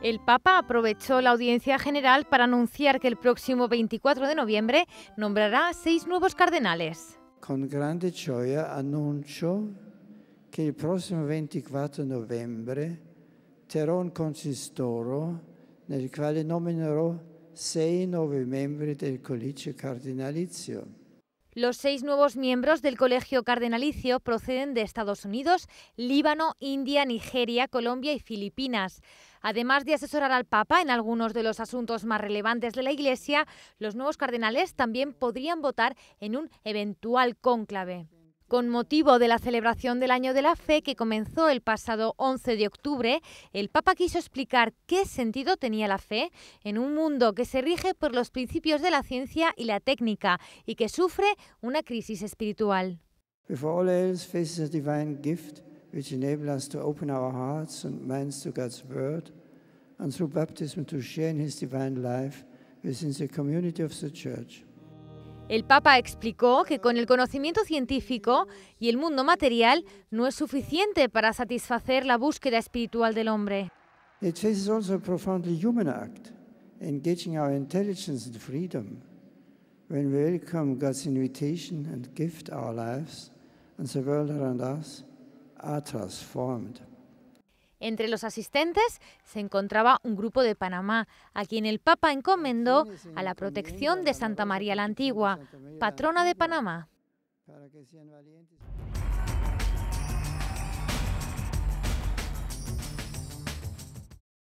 El Papa aprovechó la audiencia general para anunciar que el próximo 24 de noviembre nombrará seis nuevos cardenales. Con grande gioia anuncio que el próximo 24 de novembre terrò un consistoro nel quale nominerò sei nuevos membri del Collegio Cardinalizio. Los seis nuevos miembros del Colegio Cardenalicio proceden de Estados Unidos, Líbano, India, Nigeria, Colombia y Filipinas. Además de asesorar al Papa en algunos de los asuntos más relevantes de la Iglesia, los nuevos cardenales también podrían votar en un eventual cónclave. Con motivo de la celebración del Año de la Fe que comenzó el pasado 11 de octubre, el Papa quiso explicar qué sentido tenía la fe en un mundo que se rige por los principios de la ciencia y la técnica y que sufre una crisis espiritual. and through baptism to share in his divine life within the community of the church. El Papa explicó que con el conocimiento científico y el mundo material no es suficiente para satisfacer la búsqueda espiritual del hombre. It is also a profoundly human act, engaging our intelligence and freedom. When we welcome God's invitation and gift our lives and the world around us are transformed. Entre los asistentes se encontraba un grupo de Panamá, a quien el Papa encomendó a la protección de Santa María la Antigua, patrona de Panamá.